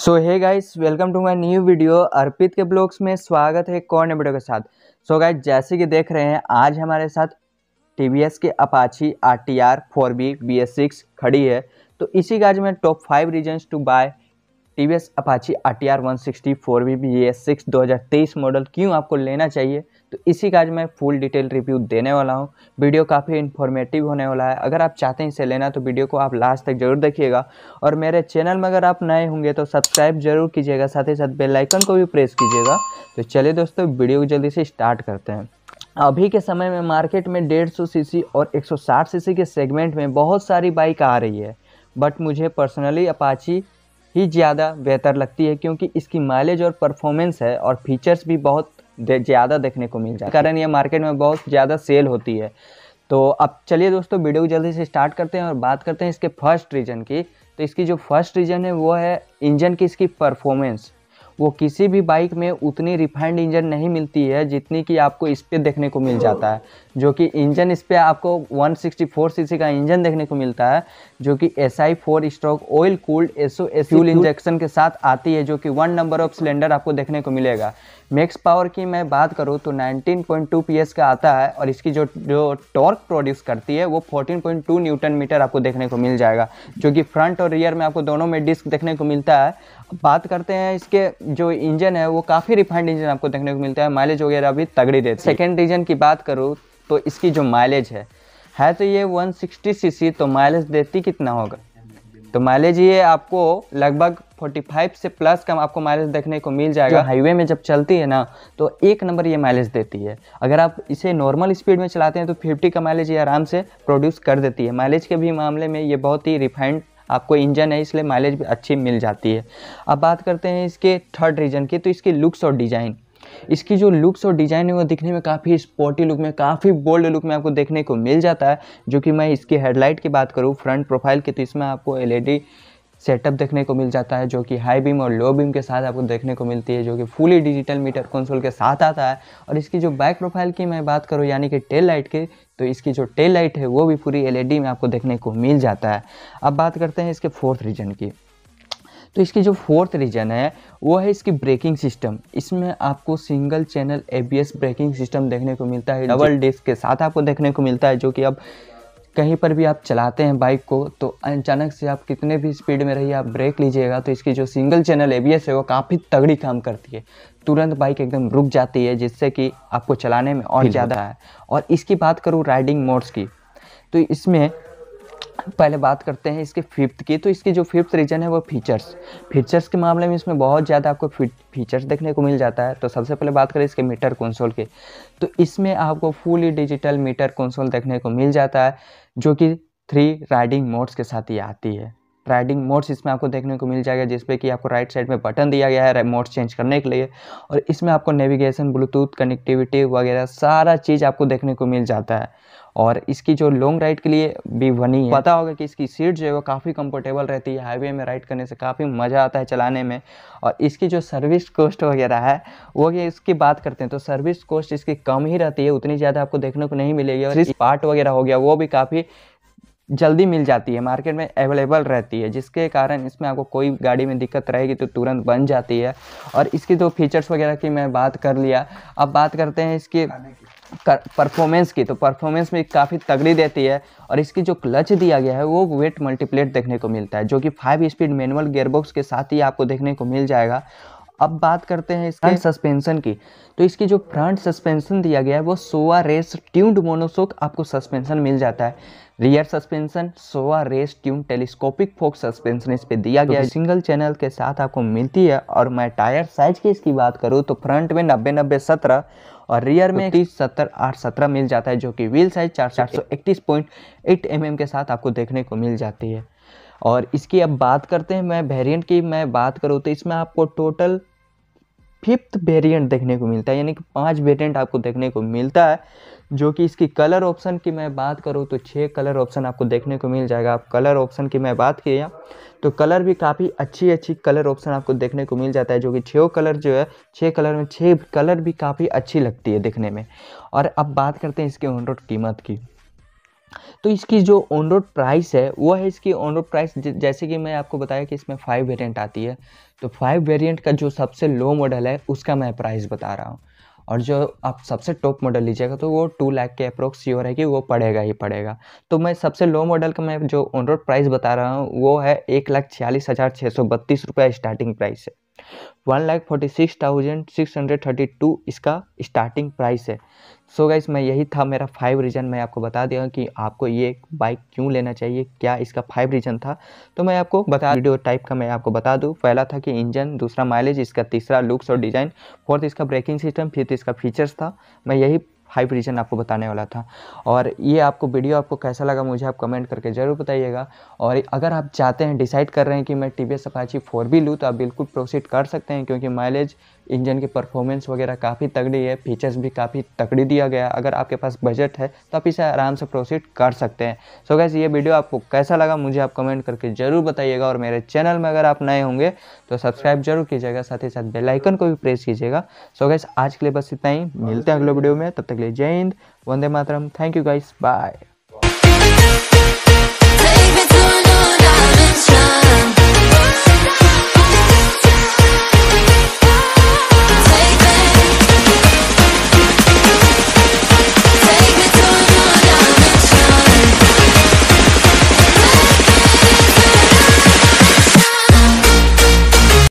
so hi guys welcome to my new video Arpit के blogs में स्वागत है कौन वीडियो के साथ सो so गाइस जैसे कि देख रहे हैं आज हमारे साथ टी के Apache R T R four V B S six खड़ी है तो इसी का आज मैं top five reasons to buy T V S Apache R T R one sixty four V B S six दो हज़ार तेईस मॉडल क्यों आपको लेना चाहिए तो इसी का आज मैं फुल डिटेल रिव्यू देने वाला हूँ वीडियो काफ़ी इन्फॉर्मेटिव होने वाला है अगर आप चाहते हैं इसे लेना तो वीडियो को आप लास्ट तक जरूर देखिएगा और मेरे चैनल में अगर आप नए होंगे तो सब्सक्राइब जरूर कीजिएगा साथ ही साथ बेलाइकन को भी प्रेस कीजिएगा तो चलिए दोस्तों वीडियो को जल्दी से स्टार्ट करते हैं अभी के समय में मार्केट में डेढ़ सौ सी और एक सौ साठ सी के सेगमेंट में बहुत सारी बाइक आ रही है बट मुझे पर्सनली अपाची ही ज़्यादा बेहतर लगती है क्योंकि इसकी माइलेज और परफॉर्मेंस है और फीचर्स भी बहुत दे, ज़्यादा देखने को मिल जाए कारण ये मार्केट में बहुत ज़्यादा सेल होती है तो अब चलिए दोस्तों वीडियो को जल्दी से स्टार्ट करते हैं और बात करते हैं इसके फर्स्ट रीजन की तो इसकी जो फर्स्ट रीजन है वो है इंजन की इसकी परफॉर्मेंस वो किसी भी बाइक में उतनी रिफाइंड इंजन नहीं मिलती है जितनी कि आपको इस पर देखने को मिल जाता है जो कि इंजन इस पर आपको 164 सीसी का इंजन देखने को मिलता है जो कि S I four stroke oil cooled एसओ एस फ्यूल इंजेक्शन के साथ आती है जो कि वन नंबर ऑफ सिलेंडर आपको देखने को मिलेगा मैक्स पावर की मैं बात करूँ तो 19.2 पॉइंट का आता है और इसकी जो जो टॉर्क प्रोड्यूस करती है वो 14.2 न्यूटन मीटर आपको देखने को मिल जाएगा जो कि फ्रंट और रियर में आपको दोनों में डिस्क देखने को मिलता है बात करते हैं इसके जो इंजन है वो काफ़ी रिफाइंड इंजन आपको देखने को मिलता है माइलेज वगैरह भी तगड़ी देती है सेकेंड रीजन की बात करूँ तो इसकी जो माइलेज है है तो ये 160 सीसी तो माइलेज देती कितना होगा तो माइलेज ये आपको लगभग 45 से प्लस का आपको माइलेज देखने को मिल जाएगा हाईवे में जब चलती है ना तो एक नंबर ये माइलेज देती है अगर आप इसे नॉर्मल स्पीड में चलाते हैं तो 50 का माइलेज ये आराम से प्रोड्यूस कर देती है माइलेज के भी मामले में ये बहुत ही रिफाइंड आपको इंजन है इसलिए माइलेज भी अच्छी मिल जाती है अब बात करते हैं इसके थर्ड रीजन की तो इसके लुक्स और डिज़ाइन इसकी जो लुक्स और डिज़ाइन है वो दिखने में काफ़ी स्पोर्टी लुक में काफ़ी बोल्ड लुक में आपको देखने को मिल जाता है जो कि मैं इसकी हेडलाइट की बात करूँ फ्रंट प्रोफाइल की तो इसमें आपको एलईडी सेटअप देखने को मिल जाता है जो कि हाई बीम और लो बीम के साथ आपको देखने को मिलती है जो कि फुली डिजिटल मीटर कंसोल के साथ आता है और इसकी जो बैक प्रोफाइल की मैं बात करूँ यानी कि टेल लाइट की तो इसकी जो टेल लाइट है वो भी पूरी एल में आपको देखने को मिल जाता है अब बात करते हैं इसके फोर्थ रीजन की तो इसकी जो फोर्थ रीजन है वो है इसकी ब्रेकिंग सिस्टम इसमें आपको single channel ABS braking system देखने को मिलता है डबल डिस्क के साथ आपको देखने को मिलता है जो कि अब कहीं पर भी आप चलाते हैं बाइक को तो अचानक से आप कितने भी स्पीड में रहिए आप ब्रेक लीजिएगा तो इसकी जो सिंगल चैनल ए है वो काफ़ी तगड़ी काम करती है तुरंत बाइक एकदम रुक जाती है जिससे कि आपको चलाने में और ज़्यादा है और इसकी बात करूँ राइडिंग मोड्स की तो इसमें पहले बात करते हैं इसके फिफ्थ की तो इसकी जो फिफ्थ रीजन है वो फीचर्स फीचर्स के मामले में इसमें बहुत ज़्यादा आपको फीचर्स देखने को मिल जाता है तो सबसे पहले बात करें इसके मीटर कंसोल की तो इसमें आपको फुली डिजिटल मीटर कंसोल देखने को मिल जाता है जो कि थ्री राइडिंग मोड्स के साथ ही आती है राइडिंग मोड्स इसमें आपको देखने को मिल जाएगा जिसपे कि आपको राइट साइड में बटन दिया गया है मोड्स चेंज करने के लिए और इसमें आपको नेविगेशन ब्लूटूथ कनेक्टिविटी वगैरह सारा चीज़ आपको देखने को मिल जाता है और इसकी जो लॉन्ग राइड के लिए भी बनी है पता होगा कि इसकी सीट जो है वो काफ़ी कंफर्टेबल रहती है हाईवे में राइड करने से काफ़ी मज़ा आता है चलाने में और इसकी जो सर्विस कॉस्ट वगैरह है वो कि इसकी बात करते हैं तो सर्विस कॉस्ट इसकी कम ही रहती है उतनी ज़्यादा आपको देखने को नहीं मिलेगी और पार्ट वगैरह हो गया वो भी काफ़ी जल्दी मिल जाती है मार्केट में अवेलेबल रहती है जिसके कारण इसमें आपको कोई गाड़ी में दिक्कत रहेगी तो तुरंत बन जाती है और इसकी तो फीचर्स वगैरह की मैं बात कर लिया अब बात करते हैं इसकी परफॉर्मेंस की तो परफॉर्मेंस में काफ़ी तगड़ी देती है और इसकी जो क्लच दिया गया है वो वेट मल्टीप्लेट देखने को मिलता है जो कि फाइव स्पीड मैनुअल गेयरबॉक्स के साथ ही आपको देखने को मिल जाएगा अब बात करते हैं इसके सस्पेंशन की तो इसकी जो फ्रंट सस्पेंशन दिया गया है वो सोआ रेस ट्यून्ड मोनोसोक आपको सस्पेंशन मिल जाता है rear suspension Showa race tune telescopic fork suspension इस पे दिया गया तो है सिंगल चैनल के साथ आपको मिलती है और मैं टायर साइज की इसकी बात करूँ तो फ्रंट में नब्बे नब्बे सत्रह और रियर तो में तीस सत्तर आठ सत्रह मिल जाता है जो कि व्हील साइज चार चार सौ इकतीस पॉइंट एट एम एम के साथ आपको देखने को मिल जाती है और इसकी अब बात करते हैं मैं वेरियंट की मैं बात करूँ तो इसमें आपको टोटल फिफ्थ वेरिएंट देखने को मिलता है यानी कि पांच वेरिएंट आपको देखने को मिलता है जो कि इसकी कलर ऑप्शन की मैं बात करूँ तो छः कलर ऑप्शन आपको देखने को मिल जाएगा आप कलर ऑप्शन की मैं बात किया तो कलर भी काफ़ी अच्छी अच्छी कलर ऑप्शन आपको देखने को मिल जाता है जो कि छः कलर जो है छः कलर में छः कलर भी काफ़ी अच्छी लगती है देखने में और अब बात करते हैं इसके ऑनरोड कीमत की तो इसकी जो ऑन रोड प्राइस है वो है इसकी ऑन रोड प्राइस जैसे कि मैं आपको बताया कि इसमें फाइव वेरिएंट आती है तो फाइव वेरिएंट का जो सबसे लो मॉडल है उसका मैं प्राइस बता रहा हूँ और जो आप सबसे टॉप मॉडल लीजिएगा तो वो टू लाख के अप्रोक्स योर है कि वो पड़ेगा ही पड़ेगा तो मैं सबसे लो मॉडल का मैं जो ऑन रोड प्राइस बता रहा हूँ वो है एक लाख छियालीस हज़ार छः सौ बत्तीस रुपया स्टार्टिंग प्राइस है one lakh forty six thousand six hundred thirty two इसका स्टार्टिंग प्राइस है सो so गाइस मैं यही था मेरा फाइव रीज़न मैं आपको बता दिया कि आपको ये बाइक क्यों लेना चाहिए क्या इसका फाइव रीज़न था तो मैं आपको बता वीडियो टाइप का मैं आपको बता दूँ पहला था कि इंजन दूसरा माइलेज इसका तीसरा लुक्स और डिज़ाइन फोर्थ इसका ब्रेकिंग सिस्टम फिफ्थ इसका फीचर्स था मैं यही फाइव रीज़न आपको बताने वाला था और ये आपको वीडियो आपको कैसा लगा मुझे आप कमेंट करके ज़रूर बताइएगा और अगर आप चाहते हैं डिसाइड कर रहे हैं कि मैं T V S Apache four भी लूँ तो आप बिल्कुल प्रोसीड कर सकते हैं क्योंकि माइलेज इंजन की परफॉर्मेंस वगैरह काफ़ी तगड़ी है फीचर्स भी काफ़ी तगड़ी दिया गया अगर आपके पास बजट है तो आप इसे आराम से प्रोसीड कर सकते हैं सो गैस ये वीडियो आपको कैसा लगा मुझे आप कमेंट करके ज़रूर बताइएगा और मेरे चैनल में अगर आप नए होंगे तो सब्सक्राइब जरूर कीजिएगा साथ ही साथ बेलाइकन को भी प्रेस कीजिएगा सो गैस आज के लिए बस इतना ही मिलते हैं अगले वीडियो में तब तक लिए जय हिंद वंदे मातरम थैंक यू गाइस बाय